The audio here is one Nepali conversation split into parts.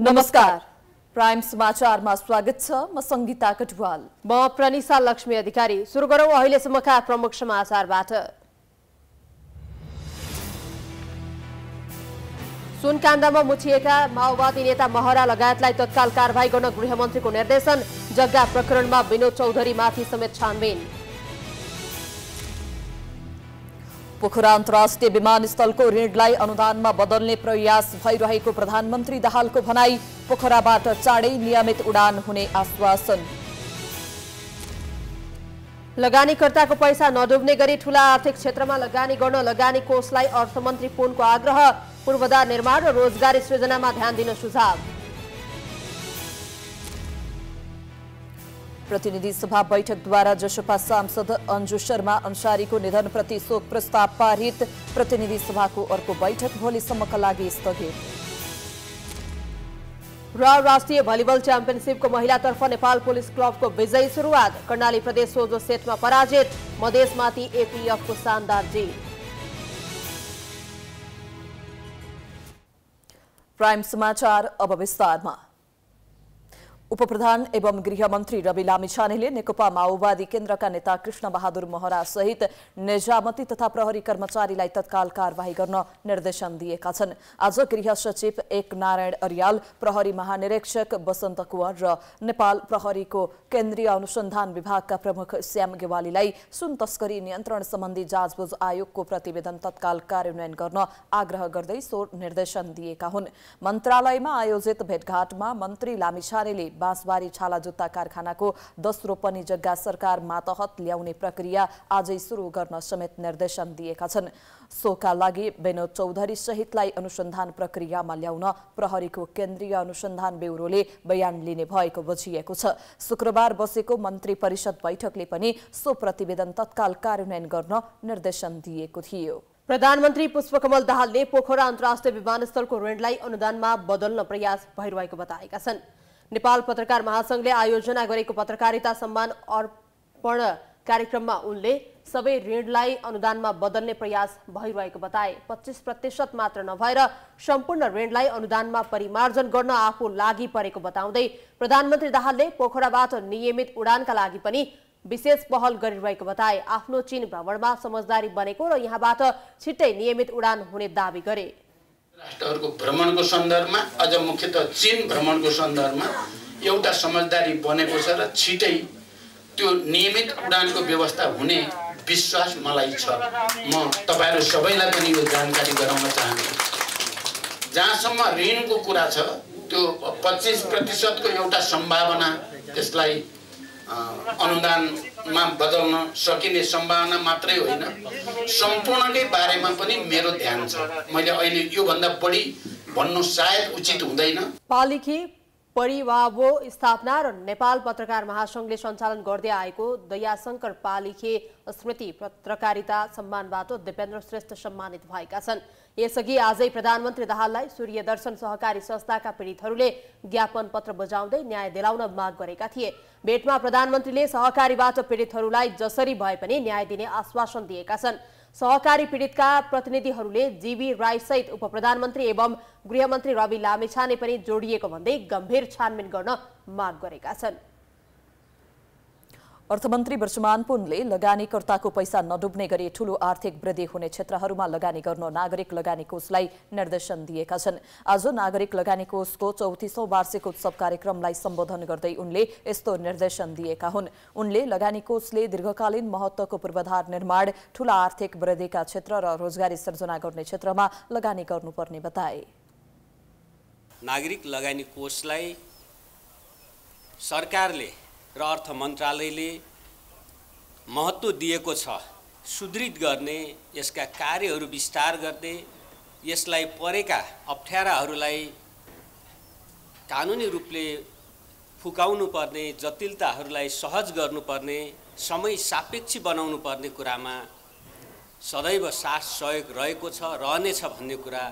नमस्कार प्राइम समाचारमा स्वागत छ म संगीता कटुवाल म प्रनिसा लक्ष्मी अधिकारी सुरु गरौँ अहिलेसम्मका प्रमुख समाचारबाट सुनकाण्डमा मुछिएका माओवादी नेता महरा लगायतलाई तत्काल कारवाही गर्न गृहमन्त्रीको निर्देशन जग्गा प्रकरणमा विनोद चौधरीमाथि समेत छानबिन पोखरा अन्तर्राष्ट्रिय विमानस्थलको ऋणलाई अनुदानमा बदल्ने प्रयास भइरहेको प्रधानमन्त्री दाहालको भनाई पोखराबाट चाँडै नियमित उडान हुने आश्वासन लगानीकर्ताको पैसा नडुब्ने गरी ठूला आर्थिक क्षेत्रमा लगानी गर्न लगानी कोषलाई अर्थमन्त्री पुनको आग्रह पूर्वाधार निर्माण र रोजगारी सृजनामा ध्यान दिन सुझाव प्रतिनिधि सभा बैठकद्वारा जसपा सांसद अंजु शर्मा अन्सारीको निधनप्रति शोक प्रस्ताव पारित प्रतिनिधि सभाको अर्को बैठक भोलिसम्मका लागि स्थगित र राष्ट्रिय भलिबल च्याम्पियनसिपको महिलातर्फ नेपाल पुलिस क्लबको विजयी सुरुवात कर्णाली प्रदेश सोझो सेटमा पराजित मधेसमाथि एपिएफको शानदार जित प्राइम समाचार अब विस्तारमा उपप्रधान एवं गृहमन्त्री रवि लामिछानेले नेकपा माओवादी केन्द्रका नेता कृष्ण बहादुर महरा सहित निजामती तथा प्रहरी कर्मचारीलाई तत्काल कारवाही गर्न निर्देशन दिएका छन् आज गृह सचिव एक नारायण अर्याल प्रहरी महानिरीक्षक वसन्त कुवर र नेपाल प्रहरीको केन्द्रीय अनुसन्धान विभागका प्रमुख श्याम गेवालीलाई सुन तस्करी नियन्त्रण सम्बन्धी जाँचबुझ आयोगको प्रतिवेदन तत्काल कार्यान्वयन गर्न आग्रह गर्दै सो निर्देशन दिएका हुन् मन्त्रालयमा आयोजित भेटघाटमा मन्त्री लामिछानेले बाँसबारी छाला जुत्ता कारखानाको दस पनि जग्गा सरकार मातहत ल्याउने प्रक्रिया आजै सुरु गर्न समेत निर्देशन दिएका छन् सोका लागि विनोद चौधरी सहितलाई अनुसन्धान प्रक्रियामा ल्याउन प्रहरीको केन्द्रीय अनुसन्धान ब्युरोले बयान लिने भएको बुझिएको छ शुक्रबार बसेको मन्त्री परिषद बैठकले पनि सो प्रतिवेदन तत्काल कार्यान्वयन गर्न निर्देशन दिएको थियो प्रधानमन्त्री पुष्पकमल दाहालले पोखरा अन्तर्राष्ट्रिय विमानस्थलको ऋणलाई अनुदानमा बदल्न प्रयास भइरहेको बताएका छन् नेपाल पत्रकार महासंघले आयोजना गरेको पत्रकारिता सम्मान अर्पण कार्यक्रममा उनले सबै ऋणलाई अनुदानमा बदल्ने प्रयास भइरहेको बताए पच्चिस प्रतिशत मात्र नभएर सम्पूर्ण ऋणलाई अनुदानमा परिमार्जन गर्न आफू लागि परेको बताउँदै प्रधानमन्त्री दाहालले पोखराबाट नियमित उडानका लागि पनि विशेष पहल गरिरहेको बताए आफ्नो चीन भ्रमणमा समझदारी बनेको र यहाँबाट छिट्टै नियमित उडान हुने दावी गरे राष्ट्रहरूको भ्रमणको सन्दर्भमा अझ मुख्यत चिन भ्रमणको सन्दर्भमा एउटा समझदारी बनेको छ र छिटै त्यो नियमित उडानको व्यवस्था हुने विश्वास मलाई छ म तपाईँहरू सबैलाई पनि यो जानकारी गराउन चाहन्छु जहाँसम्म ऋणको कुरा छ त्यो पच्चिस प्रतिशतको एउटा सम्भावना त्यसलाई अनुदानमा बदल्न सकिने सम्भावना मात्रै होइन सम्पूर्णकै बारेमा पनि मेरो ध्यान छ मैले अहिले योभन्दा बढी भन्नु सायद उचित हुँदैन पालिखी परिवावो स्थापना र नेपाल पत्रकार महासङ्घले सञ्चालन गर्दै आएको दयाशङ्कर पालिखे स्मृति पत्रकारिता सम्मानबाट दिपेन्द्र श्रेष्ठ सम्मानित भएका छन् यसअघि आजै प्रधानमन्त्री दाहाललाई सूर्य दर्शन सहकारी संस्थाका पीडितहरूले ज्ञापन पत्र बजाउँदै न्याय दिलाउन माग गरेका थिए भेटमा प्रधानमन्त्रीले सहकारीबाट पीडितहरूलाई जसरी भए पनि न्याय दिने आश्वासन दिएका छन् सहकारी पीडितका प्रतिनिधिहरूले जीवी राईसहित उप प्रधानमन्त्री एवं गृहमन्त्री रवि लामेछाने पनि जोडिएको भन्दै गम्भीर छानबिन गर्न माग गरेका छन् अर्थमन्त्री वर्षमान पुनले लगानीकर्ताको पैसा नडुब्ने गरी ठूलो आर्थिक वृद्धि हुने क्षेत्रहरूमा लगानी गर्न नागरिक लगानी कोषलाई निर्देशन दिएका छन् आज नागरिक लगानी कोषको चौतिसौं वार्षिक उत्सव कार्यक्रमलाई सम्बोधन गर्दै उनले यस्तो निर्देशन दिएका हुन् उनले लगानी कोषले दीर्घकालीन महत्वको पूर्वाधार निर्माण ठूला आर्थिक वृद्धिका क्षेत्र र रोजगारी सृजना गर्ने क्षेत्रमा लगानी गर्नुपर्ने बताए नागरिक लगानी कोषलाई सरकारले र अर्थ मन्त्रालयले महत्त्व दिएको छ सुदृढ गर्ने यसका कार्यहरू विस्तार गर्दै यसलाई परेका अप्ठ्याराहरूलाई कानुनी रूपले फुकाउनु पर्ने जटिलताहरूलाई सहज गर्नुपर्ने समय सापेक्ष बनाउनु पर्ने कुरामा सदैव साथ सहयोग रहेको छ रहनेछ भन्ने कुरा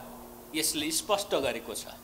यसले स्पष्ट गरेको छ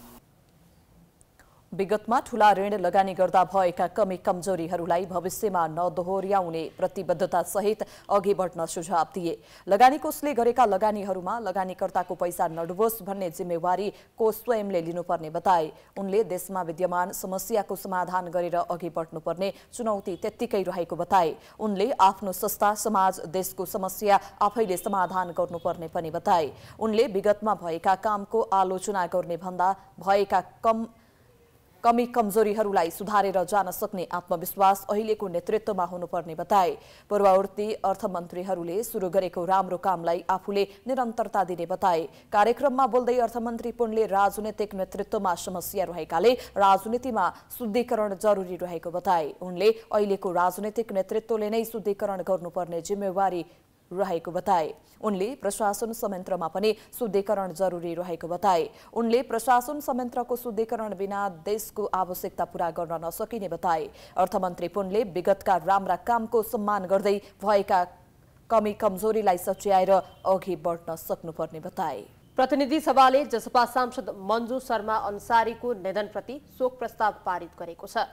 विगतमा ठूला ऋण लगानी गर्दा भएका कमी कमजोरीहरूलाई भविष्यमा नदोहोर्याउने प्रतिबद्धतासहित अघि बढ्न सुझाव दिए लगानी कोषले गरेका लगानीहरूमा लगानीकर्ताको पैसा नडुबोस् भन्ने जिम्मेवारी कोष स्वयंले लिनुपर्ने बताए उनले देशमा विद्यमान समस्याको समाधान गरेर अघि बढ्नुपर्ने चुनौती त्यत्तिकै रहेको बताए उनले आफ्नो संस्था समाज देशको समस्या आफैले समाधान गर्नुपर्ने पनि बताए उनले विगतमा भएका कामको आलोचना गर्ने भन्दा भएका कम कमी कमजोरीहरूलाई सुधारेर जान सक्ने आत्मविश्वास अहिलेको नेतृत्वमा हुनुपर्ने बताए पूर्वावर्ती अर्थमन्त्रीहरूले सुरु गरेको राम्रो कामलाई आफूले निरन्तरता दिने बताए कार्यक्रममा बोल्दै अर्थमन्त्री पुनले राजनैतिक नेतृत्वमा समस्या रहेकाले राजनीतिमा शुद्धिकरण जरुरी रहेको बताए उनले अहिलेको राजनैतिक नेतृत्वले नै शुद्धिकरण गर्नुपर्ने जिम्मेवारी रहेको बताए उनले प्रशासन संयन्त्रमा पनि शुद्धिकरण जरुरी रहेको बताए उनले प्रशासन संयन्त्रको शुद्धिकरण बिना देशको आवश्यकता पूरा गर्न नसकिने बताए अर्थमन्त्री पुनले विगतका राम्रा कामको सम्मान गर्दै भएका कमी कमजोरीलाई सच्याएर अघि बढ्न सक्नुपर्ने बताए प्रतिनिधि सभाले जसपा सांसद मन्जु शर्मा अन्सारीको निधनप्रति शोक प्रस्ताव पारित गरेको छ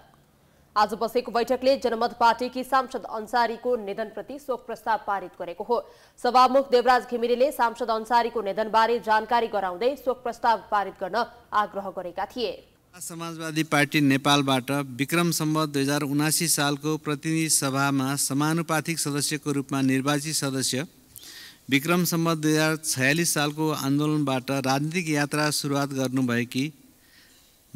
आज बसेको बैठकले जनमत पार्टीकी सांसद अन्सारीको निधनप्रति शोक प्रस्ताव पारित गरेको हो सभामुख देवराज घिमिरेले सांसद अन्सारीको निधनबारे जानकारी गराउँदै शोक प्रस्ताव पारित गर्न आग्रह गरेका थिए समाजवादी पार्टी नेपालबाट विक्रम सम्बत दुई हजार उनासी सालको प्रतिनिधि सभामा समानुपातिक सदस्यको रूपमा निर्वाचित सदस्य विक्रम सम्बत दुई हजार छयालिस सालको आन्दोलनबाट राजनीतिक यात्रा सुरुवात गर्नुभएकी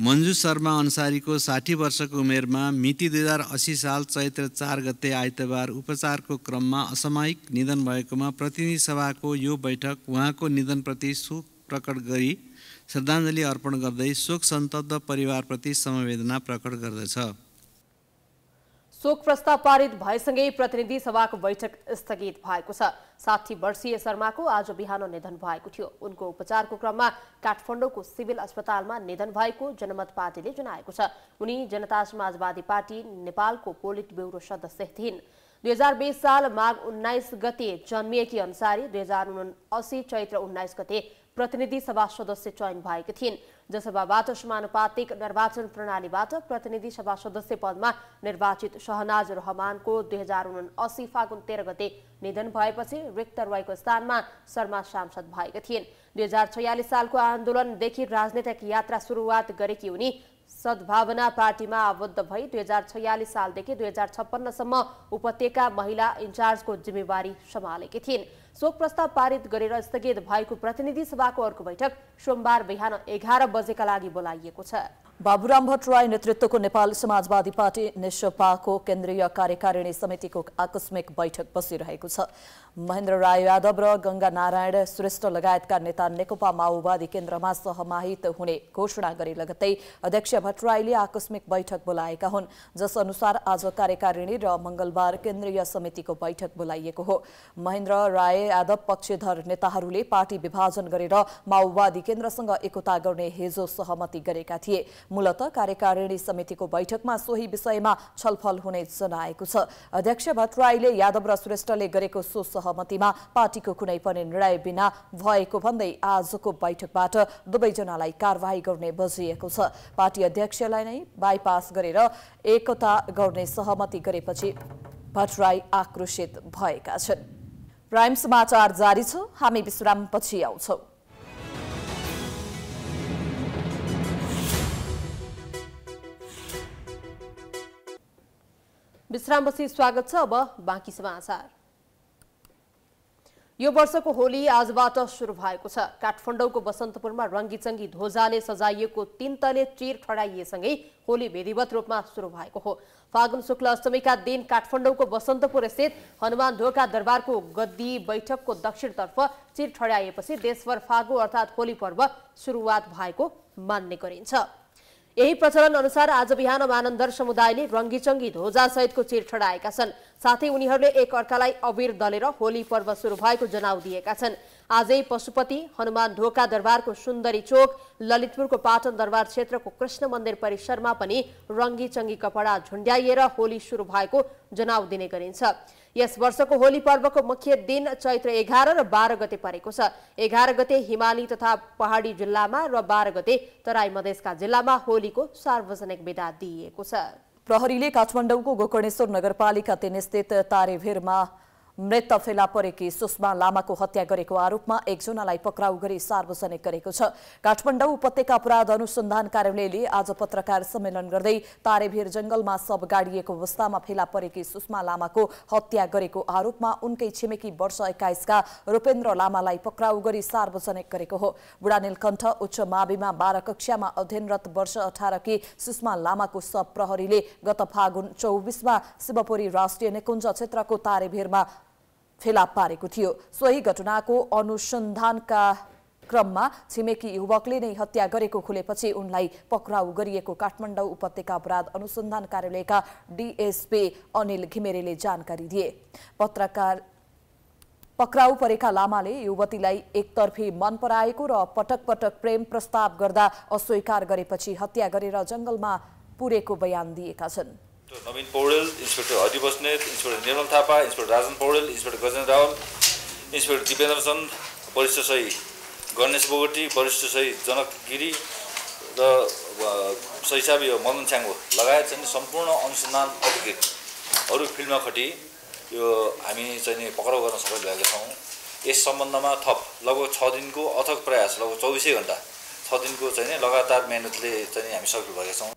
मन्जु शर्मा अन्सारीको साठी वर्षको उमेरमा मिति दुई हजार असी साल चैत्र चार गते आइतबार उपचारको क्रममा असामयिक निधन भएकोमा प्रतिनिधि सभाको यो बैठक उहाँको निधनप्रति शोक प्रकट गरी श्रद्धाञ्जली अर्पण गर्दै शोक सन्तब्ध परिवारप्रति समवेदना प्रकट गर्दछ शोक प्रस्ताव पारित भएसँगै प्रतिनिधि सभाको बैठक स्थगित भएको छ साठी वर्षीय शर्माको आज बिहान निधन भएको थियो उनको उपचारको क्रममा काठमाडौँको सिभिल अस्पतालमा निधन भएको जनमत पार्टीले जनाएको छ उनी जनता समाजवादी पार्टी नेपालको पोलिट ब्युरो सदस्य थिइन् दुई हजार बिस साल माघ उन्नाइस गते जन्मिएकी अनुसारी दुई हजार असी चैत्र उन्नाइस गते प्रतिनिधि सभा सदस्य चयन भएकी थिइन् जनसभाबाट समानुपातिक निर्वाचन प्रणालीबाट प्रतिनिधि सभा सदस्य पदमा निर्वाचित शहनाज रहमानको दुई हजार उनासी फागुन तेह्र गते निधन भएपछि रिक्त रहेको स्थानमा शर्मा सांसद भएका थिइन् दुई हजार छयालिस सालको आन्दोलनदेखि राजनैतिक यात्रा सुरुवात गरेकी उनी सद्भावना पार्टीमा आबद्ध भई दुई हजार छयालिस सालदेखि दुई हजार छप्पन्नसम्म उपत्यका महिला इन्चार्जको जिम्मेवारी सम्हालेकी थिइन् शोक प्रस्ताव पारित गरेर स्थगित भएको प्रतिनिधि सभाको अर्को बैठक सोमबार बिहान एघार बजेका लागि बोलाइएको छ बाबुराम भट्टराई नेतृत्वको नेपाल समाजवादी पार्टी नेसपाको केन्द्रीय कार्यकारिणी समितिको आकस्मिक बैठक बसिरहेको छ महेन्द्र राय यादव र गंगा नारायण श्रेष्ठ लगायतका नेता नेकपा माओवादी केन्द्रमा सहमाहित हुने घोषणा गरे लगतै अध्यक्ष भट्टराईले आकस्मिक बैठक बोलाएका हुन् जस अनुसार आज कार्यकारिणी र मंगलबार केन्द्रीय समितिको बैठक बोलाइएको हो महेन्द्र राय यादव पक्षधर नेताहरूले पार्टी विभाजन गरेर माओवादी केन्द्रसँग एकता गर्ने हिजो सहमति गरेका थिए मूलत कार्यकारिणी समितिको बैठकमा सोही विषयमा छलफल हुने जनाएको छ अध्यक्ष भट्टराईले यादव र श्रेष्ठले गरेको सो सहमतिमा पार्टीको कुनै पनि निर्णय बिना भएको भन्दै आजको बैठकबाट दुवैजनालाई कारवाही गर्ने बजिएको छ पार्टी अध्यक्षलाई नै बाइपास गरेर एकता गर्ने सहमति गरेपछि भट्टराई आक्रोशित भएका छन् प्राइम समाचार जारी छ हामी विश्रामपछि विश्राम विश्रामपछि स्वागत छ अब बाँकी समाचार यो वर्षको होली आजबाट सुरु भएको छ काठमाडौँको बसन्तपुरमा रङ्गीचङ्गी ध्वजाले सजाइएको तीन तले चिर ठडाइएसँगै होली विधिवत रूपमा सुरु भएको हो फागुन शुक्ल अष्टमीका दिन काठमाडौँको बसन्तपुर स्थित हनुमान ढोका दरबारको गद्दी बैठकको दक्षिणतर्फ चिर ठडाइएपछि देशभर फागु अर्थात् होली पर्व सुरुवात भएको मान्ने गरिन्छ यही प्रचलन अनुसार आज बिहान मानन्दर समुदायले रङ्गीचङ्गी ध्वजासहितको चिर ठडाएका छन् साथै उनीहरूले एक अर्कालाई अबिर दलेर होली पर्व सुरु भएको जनाउ दिएका छन् आजै पशुपति हनुमान ढोका दरबारको सुन्दरी चोक ललितपुरको पाटन दरबार क्षेत्रको कृष्ण मन्दिर परिसरमा पनि रङ्गी चङ्गी कपडा झुन्ड्याइएर होली सुरु भएको जनाउ दिने गरिन्छ यस वर्षको होली पर्वको मुख्य दिन चैत्र एघार र बाह्र गते परेको छ एघार गते हिमाली तथा पहाडी जिल्लामा र बाह्र गते तराई मधेसका जिल्लामा होलीको सार्वजनिक विदा दिइएको छ प्रहरीले काठमाडौँको गोकर्णेश्वर नगरपालिका स्थित तारेभेरमा मृत फेला परेकी सुषमा लामाको हत्या गरेको आरोपमा एकजनालाई पक्राउ गरी सार्वजनिक गरेको छ काठमाडौँ उपत्यका अपराध अनुसन्धान कार्यालयले आज पत्रकार सम्मेलन गर्दै तारेभिर जंगलमा सब गाडिएको अवस्थामा फेला परेकी सुषमा लामाको हत्या गरेको आरोपमा उनकै छिमेकी वर्ष एक्काइसका रूपेन्द्र लामालाई पक्राउ गरी सार्वजनिक गरेको हो बुढानीलकण्ठ उच्च माविमा बाह्र कक्षामा अध्ययनरत वर्ष अठार कि सुषमा लामाको सब प्रहरीले गत फागुन चौबिसमा शिवपुरी राष्ट्रिय निकुञ्ज क्षेत्रको तारेभिरमा फेला पारेको थियो सोही घटनाको अनुसन्धानका क्रममा छिमेकी युवकले नै हत्या गरेको खुलेपछि उनलाई पक्राउ गरिएको काठमाडौँ उपत्यका अपराध अनुसन्धान कार्यालयका डिएसपी अनिल घिमेरेले जानकारी दिए पत्रकार पक्राउ परेका लामाले युवतीलाई एकतर्फी मन पराएको र पटक पटक प्रेम प्रस्ताव गर्दा अस्वीकार गरेपछि हत्या गरेर जङ्गलमा पुरेको बयान दिएका छन् inspector Naveen Paudel inspector Hari Basnet inspector Nirmal Thapa inspector Rajan Paudel inspector Gajendra Rawal inspector Dipendra Chand वरिष्ठ सही गणेश बोगटी वरिष्ठ सही जनक गिरी र सहिसाब यो मदन छ्याङ्गो लगायत चाहिँ सम्पूर्ण अनुसन्धान अधिकृतहरू फिल्डमा खटी यो हामी चाहिँ नि पक्राउ गर्न सफल भएका छौँ यस सम्बन्धमा थप लगभग छ दिनको अथक प्रयास लगभग चौबिसै घन्टा छ दिनको चाहिँ नि लगातार मेहनतले चाहिँ हामी सफल भएका छौँ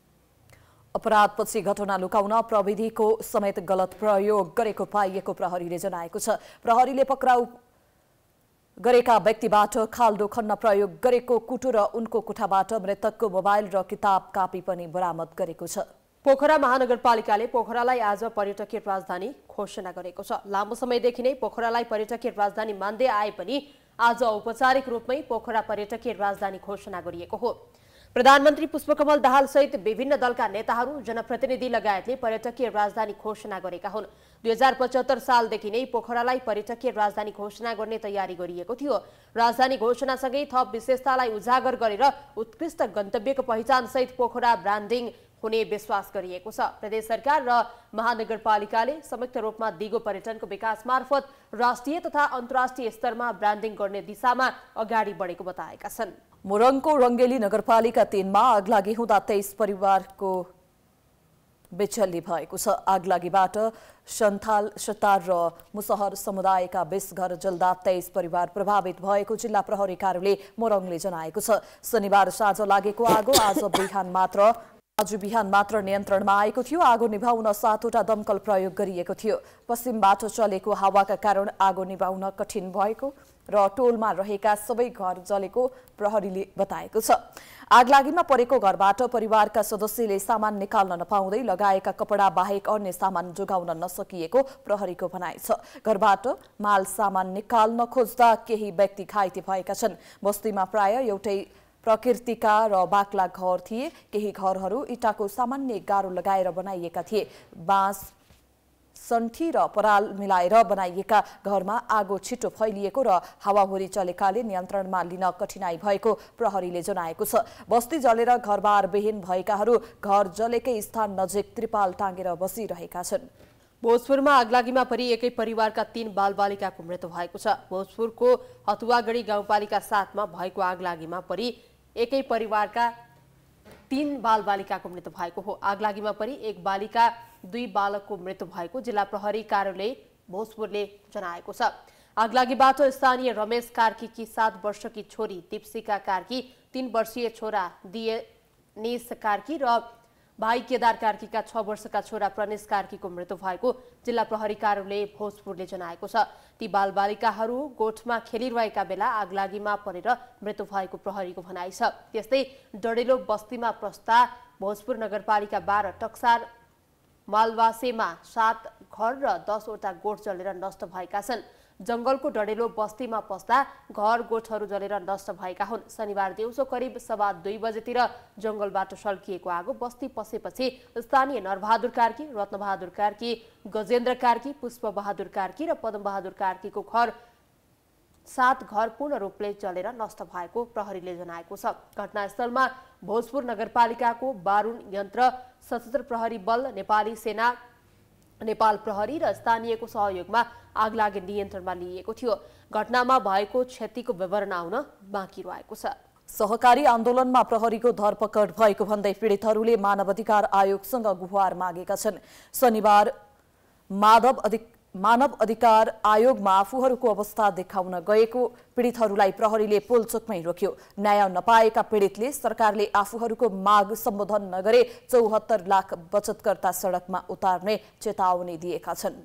अपराधपछि घटना लुकाउन प्रविधिको समेत गलत प्रयोग गरेको पाइएको प्रहरीले जनाएको छ प्रहरीले पक्राउ गरेका व्यक्तिबाट खाल्डो खन्न प्रयोग गरेको कुटो र उनको कुठाबाट मृतकको मोबाइल र किताब कापी पनि बरामद गरेको छ पोखरा महानगरपालिकाले पोखरालाई आज पर्यटकीय राजधानी घोषणा गरेको छ लामो समयदेखि नै पोखरालाई पर्यटकीय राजधानी मान्दै आए पनि आज औपचारिक रूपमै पोखरा पर्यटकीय राजधानी घोषणा गरिएको हो प्रधानमन्त्री पुष्पकमल दाहाल सहित विभिन्न दलका नेताहरू जनप्रतिनिधि लगायतले पर्यटकीय राजधानी घोषणा गरेका हुन् दुई हजार पचहत्तर सालदेखि नै पोखरालाई पर्यटकीय राजधानी घोषणा गर्ने तयारी गरिएको थियो राजधानी घोषणासँगै थप विशेषतालाई उजागर गरेर उत्कृष्ट गन्तव्यको पहिचान सहित पोखरा ब्रान्डिङ हुने विश्वास गरिएको छ प्रदेश सरकार र महानगरपालिकाले संयुक्त रूपमा दिगो पर्यटनको विकास मार्फत राष्ट्रिय तथा अन्तर्राष्ट्रिय स्तरमा ब्रान्डिङ गर्ने दिशामा अगाडि बढेको बताएका छन् मोरङको रङ्गेली नगरपालिका तिनमा आगलागी हुँदा तेइस परिवारको बेचल्ली भएको छ आगलागीबाट सन्थाल सतार र मुसहर समुदायका बिस घर जल्दा तेइस परिवार प्रभावित भएको जिल्ला प्रहरी कार्यालय मोरङले जनाएको छ शनिबार साँझ लागेको आगो आज बिहान मात्र आज बिहान मात्र नियन्त्रणमा आएको थियो आगो निभाउन सातवटा दमकल प्रयोग गरिएको थियो पश्चिमबाट चलेको हावाका कारण आगो निभाउन कठिन भएको र टोलमा रहेका सबै घर जलेको प्रहरीले बताएको छ आगलागीमा परेको घरबाट परिवारका सदस्यले सामान निकाल्न नपाउँदै लगाएका कपडा बाहेक अन्य सामान जोगाउन नसकिएको प्रहरीको भनाइ छ घरबाट माल सामान निकाल्न खोज्दा केही व्यक्ति घाइते भएका छन् बस्तीमा प्राय एउटै प्रकृतिका र बाक्ला घर थिए केही घरहरू इटाको सामान्य गाह्रो लगाएर बनाइएका थिए बाँस सन्ठी र पराल मिलाएर बनाइएका घरमा आगो छिटो फैलिएको र हावाहुरी चलेकाले नियन्त्रणमा लिन कठिनाई भएको प्रहरीले जनाएको छ बस्ती जलेर घरबार विहीन भएकाहरू घर जलेकै स्थान नजिक त्रिपाल टाँगेर बसिरहेका छन् भोजपुरमा आगलागीमा परि एकै परिवारका तीन बालबालिकाको मृत्यु भएको छ भोजपुरको हतुवागढी गाउँपालिका साथमा भएको आगलागीमा परि एकै परिवारका तीन बालबालिकाको मृत्यु भएको हो आगलागीमा परि एक बालिका दुई बालकको मृत्यु भएको जिल्ला प्रहरी कार्यालय भोजपुरले जनाएको छ आगलागीबाट स्थानीय रमेश कार्की कि सात वर्षकी छोरी दिप्सिका कार्की तीन वर्षीय छोरा दिए कार्की र भाइ केदार कार्कीका छ वर्षका छोरा प्रणेश कार्कीको मृत्यु भएको जिल्ला प्रहरी कार्यालय भोजपुरले जनाएको छ ती बालबालिकाहरू गोठमा खेलिरहेका बेला आगलागीमा परेर मृत्यु भएको प्रहरीको भनाइ छ त्यस्तै डडेलो बस्तीमा प्रस्ता भोजपुर नगरपालिका बाह्र टक्सार मालवासेमा सात घर र दसवटा गोठ जलेर नष्ट भएका छन् जङ्गलको डडेलो बस्तीमा पस्दा घर गोठहरू जलेर नष्ट भएका हुन् शनिबार दिउँसो करिब सभा दुई बजेतिर जङ्गलबाट सल्किएको आगो बस्ती पसेपछि स्थानीय नरबहादुर कार्की रत्नबहादुर कार्की गजेन्द्र कार्की पुष्पबहादुर कार्की र पद्मबहादुर कार्कीको घर सात घर पूर्ण रूपले जलेर नष्ट भएको प्रहरीले जनाएको छ घटनास्थलमा भोजपुर नगरपालिकाको बारुण यन्त्र सशस्त्र प्रहरी बल नेपाली सेना नेपाल प्रहरी र स्थानीयको सहयोगमा आग नियन्त्रणमा लिइएको थियो घटनामा भएको क्षतिको विवरण आउन बाँकी रहेको छ सहकारी आन्दोलनमा प्रहरीको धरपकड भएको भन्दै पीडितहरूले मानव अधिकार आयोगसँग गुहार मागेका छन् शनिबार माधव अधिक मानव अधिकार आयोगमा आफूहरूको अवस्था देखाउन गएको पीडितहरूलाई प्रहरीले पोलचोकमै रोक्यो न्याय नपाएका पीडितले सरकारले आफूहरूको माग सम्बोधन नगरे चौहत्तर लाख बचतकर्ता सडकमा उतार्ने चेतावनी दिएका छन्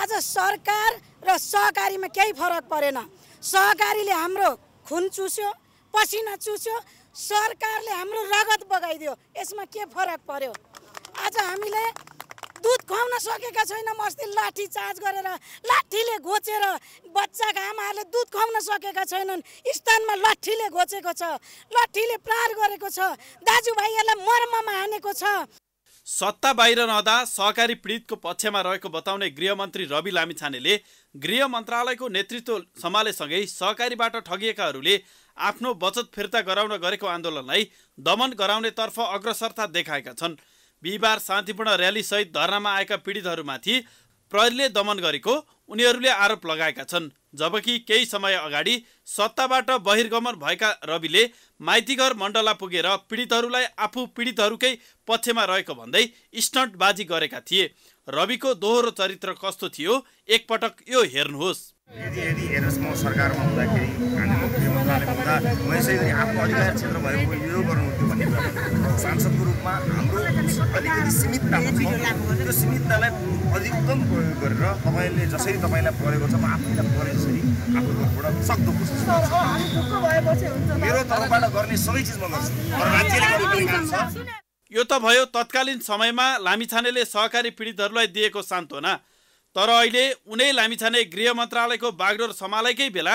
आज सरकार र सहकारीमा केही फरक परेन सहकारीले हाम्रो खुन चुस्यो पसिना चुस्यो सरकारले हाम्रो रगत बगाइदियो यसमा के फरक पर्यो आज हामीले दुध खुवाउन सकेका छैनौँ अस्ति लाठी चार्ज गरेर लाठीले घोचेर बच्चाका आमाहरूले दुध खुवाउन सकेका छैनन् स्थानमा लट्ठीले घोचेको छ लट्ठीले प्रहार गरेको छ दाजुभाइहरूलाई मर्ममा हानेको छ सत्ता बाहिर रहँदा सहकारी पीडितको पक्षमा रहेको बताउने गृहमन्त्री रवि लामिछानेले गृह मन्त्रालयको नेतृत्व सम्हालेसँगै सहकारीबाट ठगिएकाहरूले आफ्नो बचत फिर्ता गराउन गरेको आन्दोलनलाई दमन गराउनेतर्फ अग्रसरता देखाएका छन् बिहिबार शान्तिपूर्ण र्यालीसहित धरनामा आएका पीडितहरूमाथि प्रहरीले दमन गरेको उनीहरूले आरोप लगाएका छन् जबकि केही समय अगाडि सत्ताबाट बहिर्गमन भएका रविले माइतीघर मण्डला पुगेर पीडितहरूलाई आफू पीडितहरूकै पक्षमा रहेको भन्दै स्टन्टबाजी गरेका थिए रविको दोहोरो चरित्र कस्तो थियो एकपटक यो हेर्नुहोस् कारणले हुँदा म यसै गरी आफ्नो अधिकार क्षेत्र भएको यो गर्नुहुन्थ्यो भन्ने कुरा सांसदको रूपमा हाम्रो अलिकति सीमितता हुन्छ त्यो सीमिततालाई अधिकतम प्रयोग गरेर तपाईँले जसरी तपाईँलाई परेको छ म आफैलाई परे जसरी आफ्नो तर्फबाट सक्दो कोसिस मेरो तर्फबाट गर्ने सबै चिज म गर्छु राज्यले काम छ यो त भयो तत्कालीन समयमा लामिछानेले सहकारी पीडितहरूलाई दिएको सान्त्वना तर अहिले उनै लामिछाने गृह मन्त्रालयको बागडोर सम्हालेकै बेला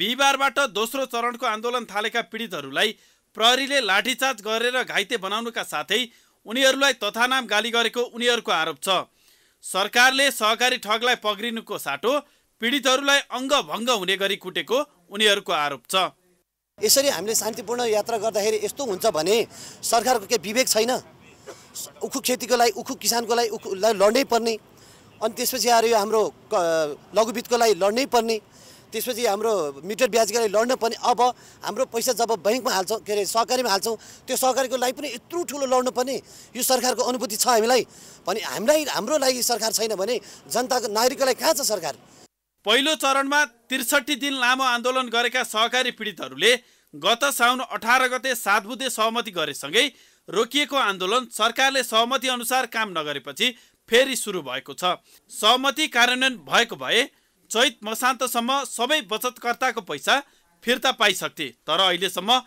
बिहिबारबाट दोस्रो चरणको आन्दोलन थालेका पीडितहरूलाई प्रहरीले लाठीचार्ज गरेर घाइते बनाउनुका साथै उनीहरूलाई तथानाम गाली गरेको उनीहरूको आरोप छ सरकारले सहकारी ठगलाई पक्रिनुको साटो पीडितहरूलाई अङ्गभङ्ग हुने गरी कुटेको उनीहरूको आरोप छ यसरी हामीले शान्तिपूर्ण यात्रा गर्दाखेरि यस्तो हुन्छ भने सरकारको के विवेक छैन उखु खेतीको लागि उखु किसानको लागि उखुलाई लड्नै पर्ने अनि त्यसपछि आएर यो हाम्रो लघुवित्तको लागि लड्नै पर्ने त्यसपछि हाम्रो मिटर ब्याजको लागि लड्न पर्ने अब हाम्रो पैसा जब ब्याङ्कमा हाल्छौँ के अरे सहकारीमा हाल्छौँ त्यो सहकारीको लागि पनि यत्रो ठुलो लड्नु पर्ने यो सरकारको अनुभूति छ हामीलाई भने हामीलाई हाम्रो लागि सरकार छैन भने जनताको नागरिकको लागि कहाँ छ सरकार पहिलो चरणमा त्रिसठी दिन लामो आन्दोलन गरेका सहकारी पीडितहरूले गत साउन अठार गते सात बुधे सहमति गरेसँगै रोकिएको आन्दोलन सरकारले सहमति अनुसार काम नगरेपछि फेरि सुरु भएको छ सहमति कार्यान्वयन भएको भए चैत मसान्तसम्म सबै बचतकर्ताको पैसा फिर्ता पाइसक्थे तर अहिलेसम्म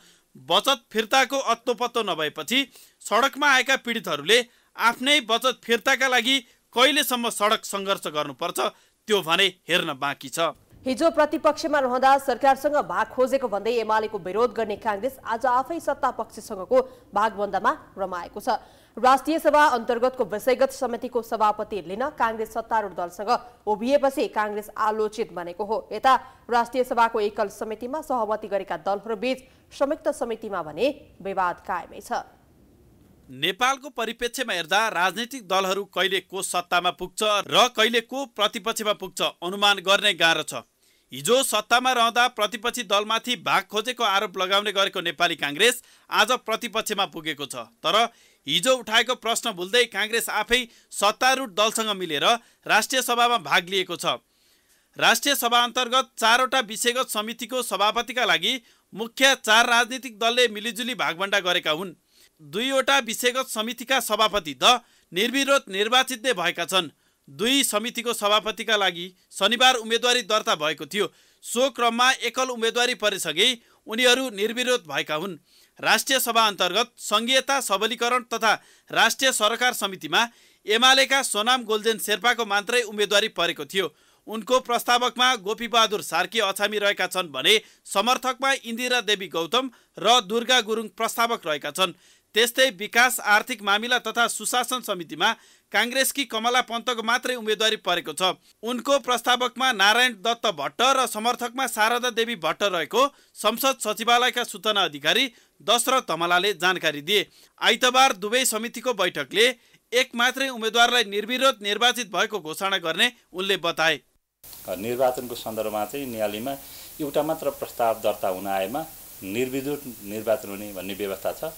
बचत फिर्ताको अत्तो नभएपछि सडकमा आएका पीडितहरूले आफ्नै बचत फिर्ताका लागि कहिलेसम्म सडक सङ्घर्ष गर्नुपर्छ त्यो भने हेर्न बाँकी छ हिजो प्रतिपक्षमा रहँदा सरकारसँग भाग खोजेको भन्दै एमालेको विरोध गर्ने काङ्ग्रेस आज आफै सत्ता पक्षसँगको भागबन्दमा रमाएको छ राष्ट्रिय सभा अन्तर्गतको विषयगत समितिको सभापति लिन काङ्ग्रेस सत्तारूढ दलसँग उभिएपछि काङ्ग्रेस आलोचित बनेको हो यता राष्ट्रिय सभाको एकल समितिमा सहमति गरेका दलहरूबीच संयुक्त समितिमा भने विवाद कायमै छ नेपालको परिप्रेक्ष्यमा हेर्दा राजनैतिक दलहरू कहिले को सत्तामा पुग्छ र कहिले को प्रतिपक्षमा पुग्छ अनुमान गर्ने गाह्रो छ हिजो सत्तामा रहँदा प्रतिपक्षी दलमाथि भाग खोजेको आरोप लगाउने गरेको नेपाली काङ्ग्रेस आज प्रतिपक्षमा पुगेको छ तर हिजो उठाएको प्रश्न भुल्दै काङ्ग्रेस आफै सत्तारूढ दलसँग मिलेर राष्ट्रिय सभामा भाग लिएको छ राष्ट्रिय सभा अन्तर्गत चारवटा विषयगत समितिको सभापतिका लागि मुख्य चार राजनीतिक दलले मिलिजुली भागभन्डा गरेका हुन् दुईवटा विषयगत समितिका सभापति त निर्विरोध निर्वाचित नै भएका छन् दुई समितिको सभापतिका लागि शनिबार उम्मेदवारी दर्ता भएको थियो सो क्रममा एकल उम्मेदवारी परेसँगै उनीहरू निर्विरोध भएका हुन् राष्ट्रिय सभा अन्तर्गत सङ्घीयता सबलीकरण तथा राष्ट्रिय सरकार समितिमा एमालेका सोनाम गोल्जेन शेर्पाको मात्रै उम्मेदवारी परेको थियो उनको प्रस्तावकमा गोपीबहादुर सार्की अछामी रहेका छन् भने समर्थकमा इन्दिरा देवी गौतम र दुर्गा गुरुङ प्रस्तावक रहेका छन् त्यस्तै विकास आर्थिक मामिला तथा सुशासन समितिमा काङ्ग्रेसकी कमला पन्तको मात्रै उम्मेदवारी परेको छ उनको प्रस्तावकमा नारायण दत्त भट्ट र समर्थकमा शारदा देवी भट्ट रहेको संसद सचिवालयका सूचना अधिकारी दशरथ धमलाले जानकारी दिए आइतबार दुवै समितिको बैठकले एक मात्रै उम्मेद्वारलाई निर्विरोध निर्वाचित भएको घोषणा गर्ने उनले बताए निर्वाचनको सन्दर्भमा चाहिँ न्यायालयमा एउटा मात्र प्रस्ताव दर्ता हुन आएमा निर्विरोध निर्वाचन हुने भन्ने व्यवस्था छ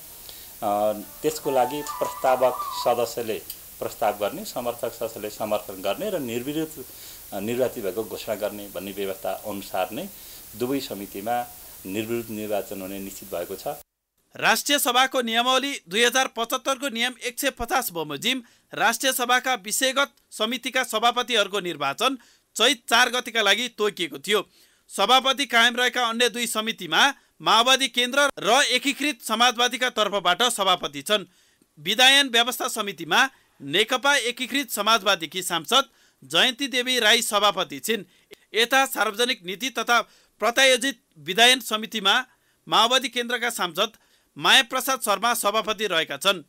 त्यसको लागि प्रस्तावक सदस्यले प्रस्ताव गर्ने समर्थक सदस्यले समर्थन गर्ने र निर्विरोध निर्वाचित भएको घोषणा गर्ने भन्ने व्यवस्था अनुसार नै दुवै समितिमा निर्विरोध निर्वाचन हुने निश्चित भएको छ राष्ट्रिय सभाको नियमावली दुई हजार पचहत्तरको नियम एक सय पचास बमोजिम राष्ट्रिय सभाका विषयगत समितिका सभापतिहरूको निर्वाचन चैत चार गतिका लागि तोकिएको थियो सभापति कायम रहेका अन्य दुई समितिमा माओवादी केन्द्र र एकीकृत समाजवादीका तर्फबाट सभापति छन् विधायन व्यवस्था समितिमा नेकपा एकीकृत समाजवादीकी सांसद जयन्ती देवी राई सभापति छिन् यता सार्वजनिक नीति तथा प्रत्यायोजित विधायन समितिमा माओवादी केन्द्रका सांसद मायाप्रसाद शर्मा सभापति रहेका छन्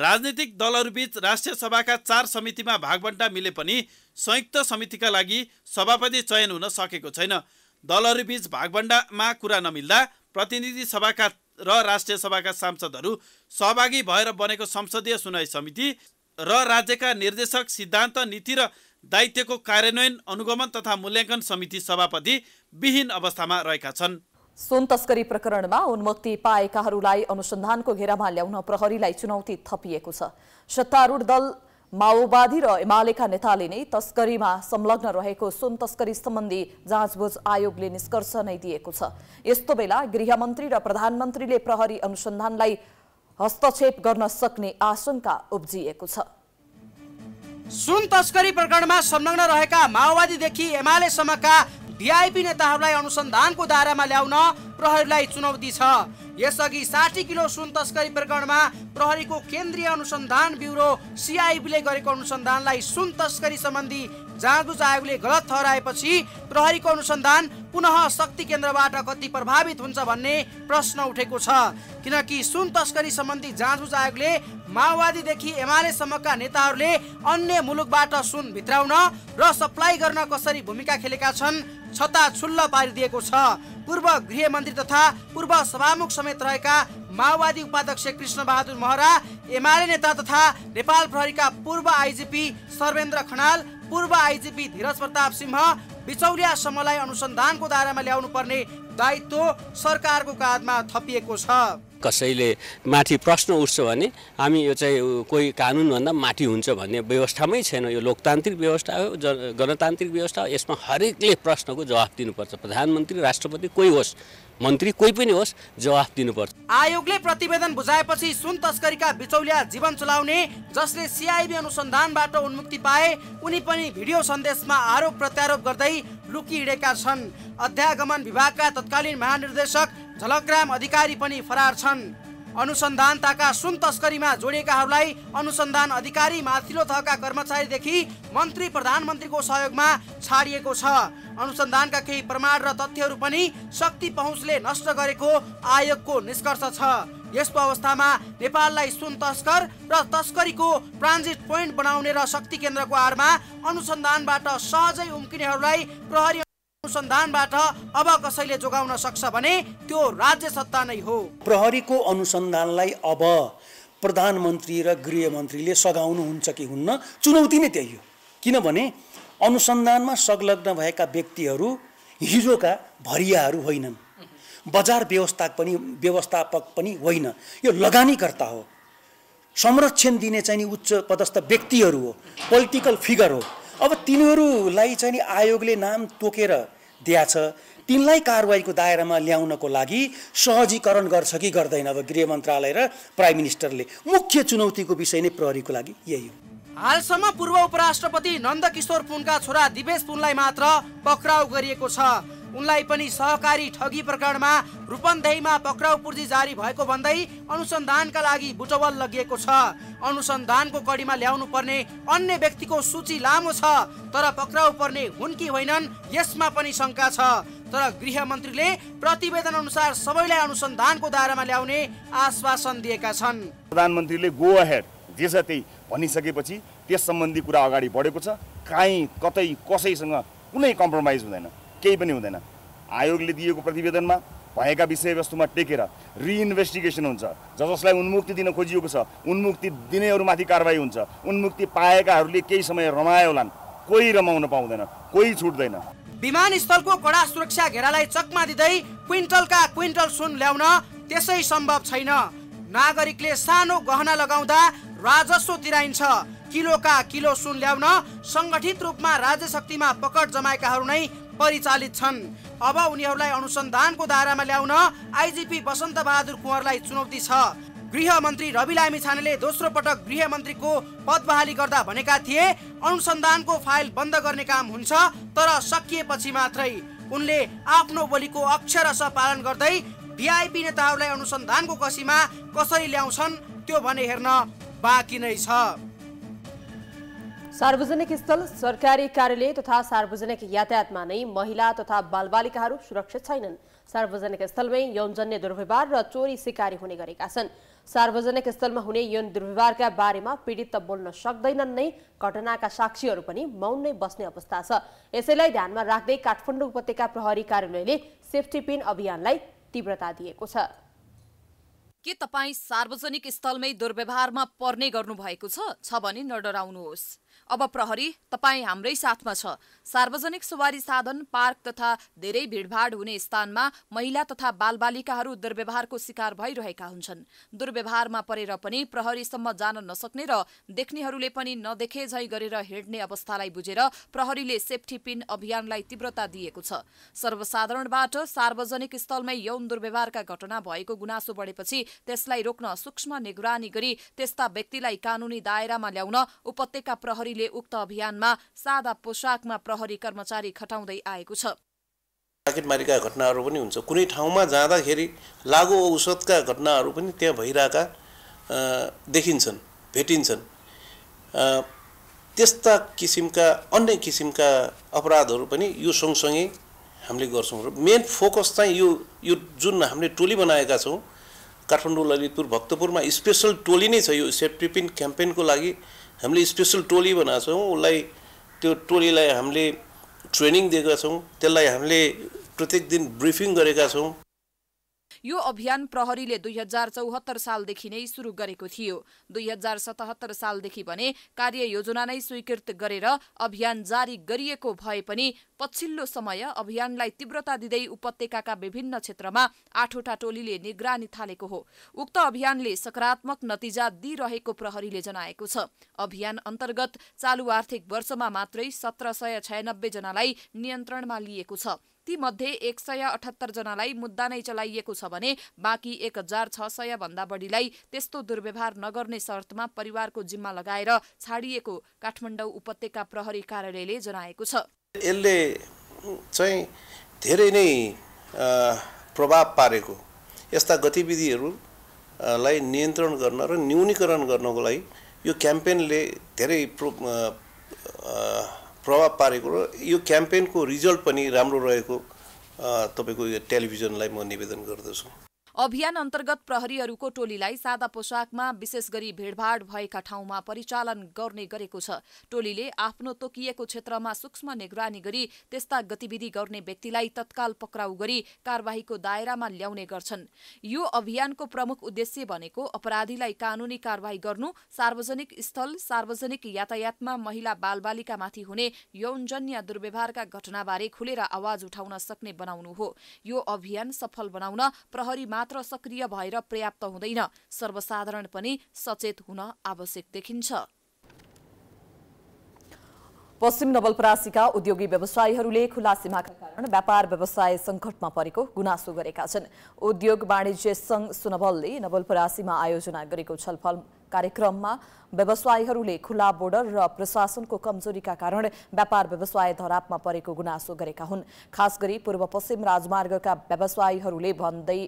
राजनीतिक दलहरूबीच राष्ट्रिय सभाका चार समितिमा भागबन्टा मिले पनि संयुक्त समितिका लागि सभापति चयन हुन सकेको छैन दलहरूबीच भागबन्डामा कुरा नमिल्दा प्रतिनिधि सभाका र राष्ट्रिय सभाका सांसदहरू सहभागी भएर बनेको संसदीय सुनवाई समिति र राज्यका निर्देशक सिद्धान्त नीति र दायित्वको कार्यान्वयन अनुगमन तथा मूल्याङ्कन समिति सभापति विहीन अवस्थामा रहेका छन् सुन तस्करी प्रकरणमा उन्मुक्ति पाएकाहरूलाई अनुसन्धानको घेरामा ल्याउन प्रहरीलाई चुनौती थपिएको छ सत्तारूढ दल माओवादी र एमालेका नेताले नै तस्करीमा संलग्न रहेको सुन तस्करी सम्बन्धी जाँचबुझ आयोगले निष्कर्ष नै दिएको छ यस्तो बेला गृहमन्त्री र प्रधानमन्त्रीले प्रहरी अनुसन्धानलाई हस्तक्षेप गर्न सक्ने आशंका उब्जिएको छ सुन तस्करी प्रकरणमा संलग्न रहेका माओवादीदेखि एमालेसम्मका डिआइपी नेताहरूलाई अनुसन्धानको दायरामा ल्याउन प्रहरीलाई चुनौती छ यसअघि साठी किलो सुन तस्करी प्रकरणमा प्रहरीको केन्द्रीय अनुसन्धान ब्युरो सिआइबीले गरेको अनुसन्धानलाई सुन तस्करी सम्बन्धी जाँचबुझ आयोगले गलत ठहराएपछि प्रहरीको अनुसन्धान पुनः शक्ति केन्द्रबाट कति प्रभावित हुन्छ भन्ने प्रश्न उठेको छ किनकि सुन तस्करी सम्बन्धी जाँचबुझ आयोगले माओवादीदेखि एमालेसम्मका नेताहरूले अन्य मुलुकबाट सुन भित्राउन र सप्लाई गर्न कसरी भूमिका खेलेका छन् छता छुल्ल पारिदिएको छ पूर्व गृह मन्त्री तथा पूर्व सभामुख समेत रहेका माओवादी उपाध्यक्ष कृष्ण बहादुर महरा एमाले नेता तथा नेपाल प्रहरीका पूर्व आइजिपी सर्वेन्द्र खनाल पूर्व आइजिपी धीरज प्रताप सिंह बिचौलिया समूहलाई अनुसन्धानको दायरामा ल्याउनु पर्ने दायित्व सरकारको काँधमा थपिएको छ कसैले माथि प्रश्न उठ्छ भने हामी यो चाहिँ कोही कानुनभन्दा माथि हुन्छ भन्ने व्यवस्थामै छैन यो लोकतान्त्रिक व्यवस्था हो गणतान्त्रिक व्यवस्था हो यसमा हरेकले प्रश्नको जवाफ दिनुपर्छ प्रधानमन्त्री राष्ट्रपति कोही होस् मन्त्री कोही पनि होस् जवाफ दिनुपर्छ आयोगले प्रतिवेदन बुझाएपछि सुन तस्करीका बिचौलिया जीवन चलाउने जसले सिआइबी अनुसन्धानबाट उन्मुक्ति पाए उनी पनि भिडियो सन्देशमा आरोप प्रत्यारोप गर्दै लुकिहिँडेका छन् अध्यागमन विभागका तत्कालीन महानिर्देशक झलकराम अधिकारी पनि फरार छन् अनुसन्धानताका सुन तस्करीमा जोडिएकाहरूलाई अनुसन्धान अधिकारी माथिल्लो तहका कर्मचारीदेखि मन्त्री प्रधानमन्त्रीको सहयोगमा छाडिएको छ अनुसन्धानका केही प्रमाण र तथ्यहरू पनि शक्ति पहुँचले नष्ट गरेको आयोगको निष्कर्ष छ यस्तो अवस्थामा नेपाललाई सुन तस्कर र तस्करीको ट्रान्जिट पोइन्ट बनाउने र शक्ति केन्द्रको आरमा अनुसन्धानबाट सहजै उम्किनेहरूलाई प्रहरी अनुसन्धानबाट अब कसैले जोगाउन सक्छ भने त्यो राज्य सत्ता नै हो प्रहरीको अनुसन्धानलाई अब प्रधानमन्त्री र गृहमन्त्रीले सघाउनुहुन्छ कि हुन्न चुनौती नै त्यही हो किनभने अनुसन्धानमा संलग्न भएका व्यक्तिहरू हिजोका भरियाहरू होइनन् बजार व्यवस्था पनि व्यवस्थापक पनि होइन यो लगानीकर्ता हो संरक्षण दिने चाहिँ नि उच्च पदस्थ व्यक्तिहरू हो पोलिटिकल फिगर हो अब तिनीहरूलाई चाहिँ नि आयोगले नाम तोकेर छ तिनलाई कारवाहीको दायरामा ल्याउनको लागि सहजीकरण गर्छ कि गर्दैन अब गृह मन्त्रालय र प्राइम मिनिस्टरले मुख्य चुनौतीको विषय नै प्रहरीको लागि यही हो हालसम्म पूर्व उपराष्ट्रपति नन्दकिशोर पुनका छोरा दिवेश पुनलाई मात्र पक्राउ गरिएको छ उनलाई पनि सहकारी ठगी प्रकरणमा रूपन्देहीमा पक्राउ पूर्जी जारी भएको भन्दै अनुसन्धानका लागि बुटवल लगिएको छ अनुसन्धानको कडीमा ल्याउनु पर्ने अन्य व्यक्तिको सूची लामो छ तर पक्राउ पर्ने हुन् कि होइनन् यसमा पनि शङ्का छ तर गृह मन्त्रीले प्रतिवेदन अनुसार सबैलाई अनुसन्धानको दायरामा ल्याउने आश्वासन दिएका छन् प्रधानमन्त्रीले गो अहेड जे भनिसकेपछि त्यस सम्बन्धी कुरा अगाडि बढेको छ काहीँ कतै कसैसँग कुनै कम्प्रोमाइज हुँदैन केही पनि हुँदैन आयोगले दिएको प्रतिवेदनमा भएका विषयवस्तुमा टेकेर रिइन्भेस्टिगेसन हुन्छ ज जसलाई उन्मुक्ति दिन खोजिएको छ उन्मुक्ति दिनेहरूमाथि कारवाही हुन्छ उन्मुक्ति पाएकाहरूले केही समय रमायो होलान् कोही रमाउन पाउँदैन कोही छुट्दैन विमानस्थलको कडा सुरक्षा घेरालाई चकमा दिँदै क्विन्टलका क्विन्टल सुन ल्याउन त्यसै सम्भव छैन नागरिकले सानो गहना लगाउँदा राजस्व तिराइन्छ किलोका किलो सुन ल्याउन सङ्गठित रूपमा राज्य शक्तिमा पकड जमाएकाहरू नै परिचालित छन् अब उनीहरूलाई अनुसन्धानको दायरामा ल्याउन आइजिपी बसन्त बहादुर कुँवरलाई चुनौती छ गृह मन्त्री रवि लामी छानेले दोस्रो पटक गृह मन्त्रीको पद बहाली गर्दा भनेका थिए अनुसन्धानको फाइल बन्द गर्ने काम हुन्छ तर सकिएपछि मात्रै उनले आफ्नो बोलीको अक्षरश पालन गर्दै भिआइपी नेताहरूलाई अनुसन्धानको कसीमा कसरी ल्याउँछन् त्यो भने हेर्न बाँकी नै छ सार्वजनिक स्थल सरकारी कार्यालय तथा सार्वजनिक यातायातमा नै महिला तथा बालबालिकाहरू सुरक्षित छैनन् सार्वजनिक स्थलमै यौनजन्य दुर्व्यवहार र चोरी सिकारी हुने गरेका छन् सार्वजनिक स्थलमा हुने यौन दुर्व्यवहारका बारेमा पीडित त बोल्न सक्दैनन् नै घटनाका साक्षीहरू पनि मौन नै बस्ने अवस्था छ यसैलाई ध्यानमा राख्दै काठमाडौँ उपत्यका प्रहरी कार्यालयले सेफ्टी पिन अभियानलाई तीव्रता दिएको छ के तपाईँ सार्वजनिक स्थलमै दुर्व्यवहारमा पर्ने गर्नुभएको छ भने नडराउनुहोस् अब प्रहरी तपाईँ हाम्रै साथमा छ सार्वजनिक सवारी साधन पार्क तथा धेरै भिडभाड हुने स्थानमा महिला तथा बालबालिकाहरू दुर्व्यवहारको शिकार भइरहेका हुन्छन् दुर्व्यवहारमा परेर पनि प्रहरीसम्म जान नसक्ने र देख्नेहरूले पनि नदेखे झै गरेर हिँड्ने अवस्थालाई बुझेर प्रहरीले सेफ्टी पिन अभियानलाई तीव्रता दिएको छ सर्वसाधारणबाट सार्वजनिक स्थलमै यौन दुर्व्यवहारका घटना भएको गुनासो बढेपछि त्यसलाई रोक्न सूक्ष्म निगरानी गरी त्यस्ता व्यक्तिलाई कानूनी दायरामा ल्याउन उपत्यका प्रहरी अहिले उक्त अभियानमा सादा पोसाकमा प्रहरी कर्मचारी खटाउँदै आएको छ मारिका घटनाहरू पनि हुन्छ कुनै ठाउँमा जाँदाखेरि लागु औषधका घटनाहरू पनि त्यहाँ भइरहेका देखिन्छन् भेटिन्छन् त्यस्ता किसिमका अन्य किसिमका अपराधहरू पनि यो सँगसँगै हामीले गर्छौँ र मेन फोकस चाहिँ यो यो जुन हामीले टोली बनाएका छौँ काठमाडौँ ललितपुर भक्तपुरमा स्पेसल टोली नै छ यो सेफ्टिपिन क्याम्पेनको लागि हामीले स्पेसल टोली बनाएको छौँ उसलाई त्यो टोलीलाई हामीले ट्रेनिङ दिएका छौँ त्यसलाई हामीले प्रत्येक दिन ब्रिफिङ गरेका छौँ यो अभियान प्रहरीले दुई हजार चौहत्तर सालदेखि नै सुरु गरेको थियो दुई हजार सतहत्तर सालदेखि भने कार्ययोजना नै स्वीकृत गरेर अभियान जारी गरिएको भए पनि पछिल्लो समय अभियानलाई तीव्रता दिँदै उपत्यका विभिन्न क्षेत्रमा आठवटा टोलीले निगरानी थालेको हो उक्त अभियानले सकारात्मक नतिजा दिइरहेको प्रहरीले जनाएको छ अभियान अन्तर्गत चालु आर्थिक वर्षमा मात्रै सत्र सय छयानब्बे जनालाई नियन्त्रणमा लिएको छ तीमध्ये एक सय अठहत्तर जनालाई मुद्दा नै चलाइएको छ भने बाँकी एक हजार छ सय भन्दा बढीलाई त्यस्तो दुर्व्यवहार नगर्ने शर्तमा परिवारको जिम्मा लगाएर छाडिएको काठमाडौँ उपत्यका प्रहरी कार्यालयले जनाएको छ यसले चाहिँ धेरै नै प्रभाव पारेको यस्ता गतिविधिहरूलाई नियन्त्रण गर्न र न्यूनीकरण गर्नको लागि यो क्याम्पेनले धेरै प्रभाव पारेको र यो क्याम्पेनको रिजल्ट पनि राम्रो रहेको तपाईँको यो टेलिभिजनलाई म निवेदन गर्दछु अभियान अन्तर्गत प्रहरीहरूको टोलीलाई सादा पोसाकमा विशेष गरी भेडभाड भएका ठाउँमा परिचालन गर्ने गरेको छ टोलीले आफ्नो तोकिएको क्षेत्रमा सूक्ष्म निगरानी गरी त्यस्ता गतिविधि गर्ने व्यक्तिलाई तत्काल पक्राउ गरी कार्यवाहीको दायरामा ल्याउने गर्छन् यो अभियानको प्रमुख उद्देश्य भनेको अपराधीलाई कानूनी कार्यवाही गर्नु सार्वजनिक स्थल सार्वजनिक यातायातमा महिला बालबालिकामाथि हुने यौनजन्य दुर्व्यवहारका घटनाबारे खुलेर आवाज उठाउन सक्ने बनाउनु हो यो अभियान सफल बनाउन प्रहरी मात्र सक्रिय भएर पर्याप्त हुँदैन सर्वसाधारण पनि सचेत हुन आवश्यक देखिन्छ पश्चिम नवलपरासीका उद्योगी व्यवसायीहरूले खुला सीमाका कारण व्यापार व्यवसाय सङ्कटमा परेको गुनासो गरेका छन् उद्योग वाणिज्य सङ्घ सुनवलले नवलपरासीमा आयोजना गरेको छलफल कार्यक्रममा व्यवसायीहरूले खुला बोर्डर र प्रशासनको कमजोरीका कारण व्यापार व्यवसाय धरापमा परेको गुनासो गरेका हुन् खास गरी पूर्व पश्चिम राजमार्गका व्यवसायीहरूले भन्दै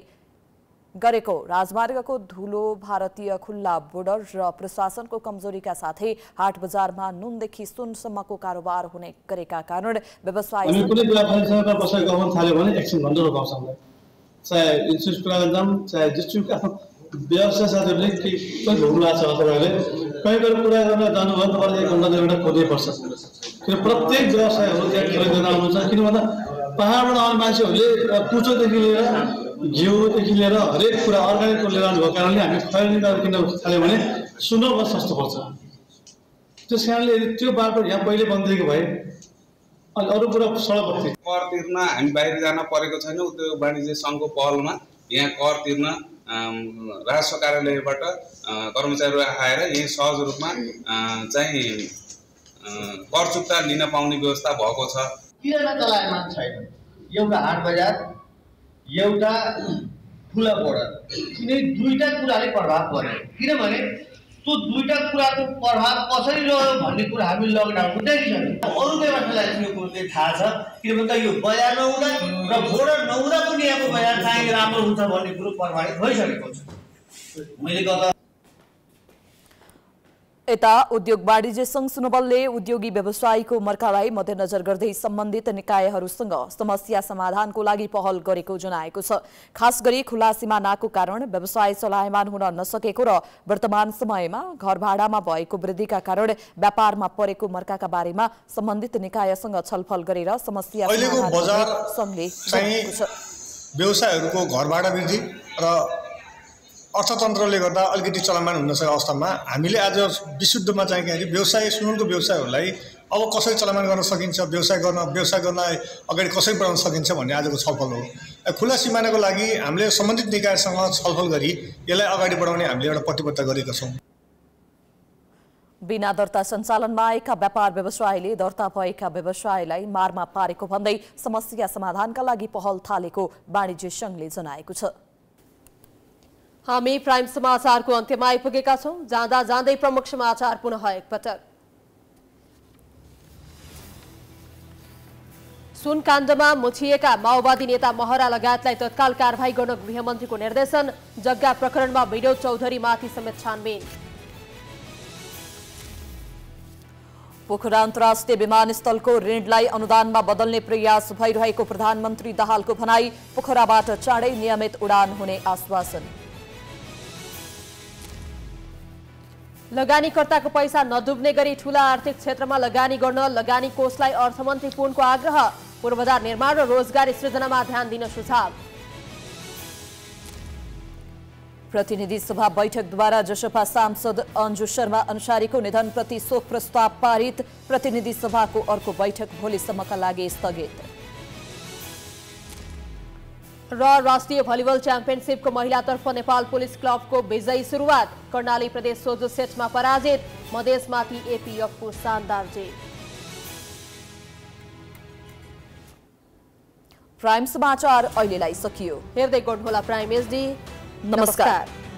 गरेको राजमार्गको धुलो भारतीय खुल्ला बोर्डर र प्रशासनको कमजोरीका साथै हाट बजारमा नुनदेखि सुनसम्मको कारोबार हुने गरेका कारण व्यवसाय चाहे इन्सुरेन्स कुरा जाउँ चाहे डिस्ट्रिक्ट आफ्नो व्यवसाय साथीहरूले केही घुम्ला छ तपाईँहरूले कहीँ गएर कुरा गर्न जानुभयो तपाईँले एक घन्टा दुई घन्टा खोज्नै पर्छ किन प्रत्येक व्यवसायहरू त्यहाँ खेल गर्न आउनुहुन्छ किन भन्दा पाहाडबाट आउने मान्छेहरूले कुचोदेखि लिएर जिउदेखि लिएर हरेक कुरा कुरो लिएर आउनुभएको कारणले हामी खैरनिक किन्न थाल्यौँ भने सुनौमा सस्तो पर्छ त्यस कारणले त्यो बाटो यहाँ पहिले बनिदिएको भए अनि अरू कुरा सडक कर तिर्न हामी बाहिर जान परेको छैन उद्योग वाणिज्य सङ्घको पहलमा यहाँ कर तिर्न राजस्व कार्यालयबाट कर्मचारीहरू आएर यहीँ सहज रूपमा चाहिँ कर चुक्ता लिन पाउने व्यवस्था भएको छ किराना नचलाएमा छैन एउटा हाट बजार एउटा ठुला बोर्डर किन दुईवटा कुराले प्रभाव पऱ्यो किनभने त्यो दुईवटा कुराको प्रभाव कसरी रह्यो भन्ने कुरा हामी लकडाउन टेन्सन अरू व्यवस्थालाई त्यो कुरो चाहिँ थाहा छ किनभने त यो बजार नहुँदा र बोर्डर नहुँदा पनि यहाँको बजार चाहिँ राम्रो हुन्छ भन्ने कुरो प्रभावित भइसकेको छ मैले गत यता उद्योग वाणिज्य संघ सुनवलले उद्योगी व्यवसायीको मर्कालाई मध्यनजर गर्दै सम्बन्धित निकायहरूसँग समस्या समाधानको लागि पहल गरेको जनाएको छ खास गरी खुला सिमानाको कारण व्यवसाय चलायमान हुन नसकेको र वर्तमान समयमा घर भाडामा भएको वृद्धिका कारण व्यापारमा परेको मर्काका बारेमा सम्बन्धित निकायसँग छलफल गरेर समस्या व्यवसायहरूको घर भाडा वृद्धि र अर्थतन्त्रले गर्दा अलिकति चलमान हुन सकेको अवस्थामा हामीले आज विशुद्धमा चाहिँ व्यवसाय सुनको व्यवसायहरूलाई अब कसरी चलमान गर्न सकिन्छ व्यवसाय गर्न व्यवसाय गर्नलाई अगाडि कसरी बढाउन सकिन्छ भन्ने आजको छलफल हो खुला सिमानाको लागि हामीले सम्बन्धित निकायसँग छलफल गरी यसलाई अगाडि बढाउने हामीले एउटा प्रतिबद्ध गरेका छौँ बिना दर्ता सञ्चालनमा आएका व्यापार व्यवसायले दर्ता भएका व्यवसायलाई मारमा पारेको भन्दै समस्या समाधानका लागि पहल थालेको वाणिज्य सङ्घले जनाएको छ हामी प्राइम समाचारको अन्त्यमा आइपुगेका छौँ जाँदा जाँदै प्रमुख समाचार पुनः एकपटक सुनकाण्डमा मुछिएका माओवादी नेता महरा लगायतलाई तत्काल कारवाही गर्न गृहमन्त्रीको निर्देशन जग्गा प्रकरणमा विनोद चौधरीमाथि समेत छानबिन पोखरा अन्तर्राष्ट्रिय विमानस्थलको ऋणलाई अनुदानमा बदल्ने प्रयास भइरहेको प्रधानमन्त्री दाहालको भनाई पोखराबाट चाँडै नियमित उडान हुने आश्वासन लगानीकर्ताको पैसा नडुब्ने गरी ठूला आर्थिक क्षेत्रमा लगानी गर्न लगानी कोषलाई अर्थमन्त्री पुनको आग्रह पूर्वाधार निर्माण र रोजगारी सृजनामा ध्यान दिन सुझाव प्रतिनिधि सभा बैठकद्वारा जसपा सांसद अन्जु शर्मा अन्सारीको निधनप्रति शोक प्रस्ताव पारित प्रतिनिधि सभाको अर्को बैठक भोलिसम्मका लागि स्थगित र राष्ट्रिय भलिबल च्याम्पियनसिपको महिलातर्फ नेपाल पुलिस क्लबको विजयी सुरुवात कर्णाली प्रदेश सोझो सेटमा पराजित मधेसमाथि एपिएफको शानदार जित प्राइम समाचार अहिलेलाई सकियो हेर्दै गर्नुहोला प्राइम एसडी नमस्कार